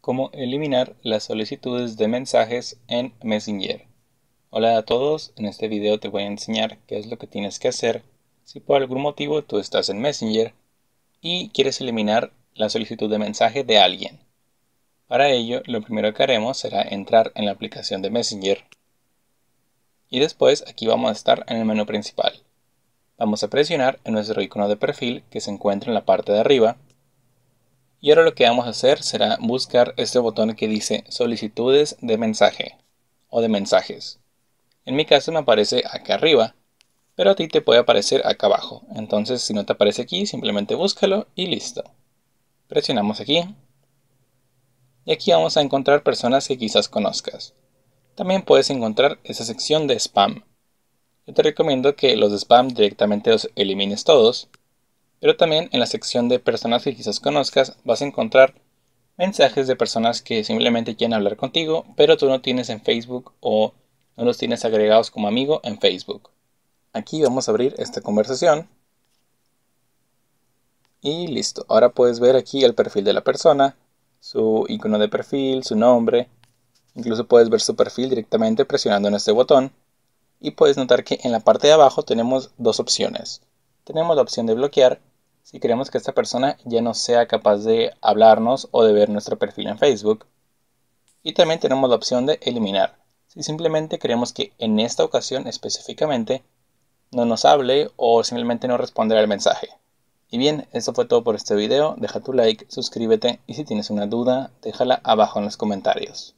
cómo eliminar las solicitudes de mensajes en Messenger. Hola a todos, en este video te voy a enseñar qué es lo que tienes que hacer si por algún motivo tú estás en Messenger y quieres eliminar la solicitud de mensaje de alguien. Para ello, lo primero que haremos será entrar en la aplicación de Messenger y después aquí vamos a estar en el menú principal. Vamos a presionar en nuestro icono de perfil que se encuentra en la parte de arriba y ahora lo que vamos a hacer será buscar este botón que dice solicitudes de mensaje o de mensajes. En mi caso me aparece acá arriba, pero a ti te puede aparecer acá abajo. Entonces si no te aparece aquí, simplemente búscalo y listo. Presionamos aquí. Y aquí vamos a encontrar personas que quizás conozcas. También puedes encontrar esa sección de spam. Yo te recomiendo que los de spam directamente los elimines todos, pero también en la sección de personas que quizás conozcas vas a encontrar mensajes de personas que simplemente quieren hablar contigo, pero tú no tienes en Facebook o no los tienes agregados como amigo en Facebook. Aquí vamos a abrir esta conversación. Y listo, ahora puedes ver aquí el perfil de la persona, su icono de perfil, su nombre, incluso puedes ver su perfil directamente presionando en este botón y puedes notar que en la parte de abajo tenemos dos opciones. Tenemos la opción de bloquear si queremos que esta persona ya no sea capaz de hablarnos o de ver nuestro perfil en Facebook. Y también tenemos la opción de eliminar. Si simplemente queremos que en esta ocasión específicamente no nos hable o simplemente no responda al mensaje. Y bien, eso fue todo por este video. Deja tu like, suscríbete y si tienes una duda, déjala abajo en los comentarios.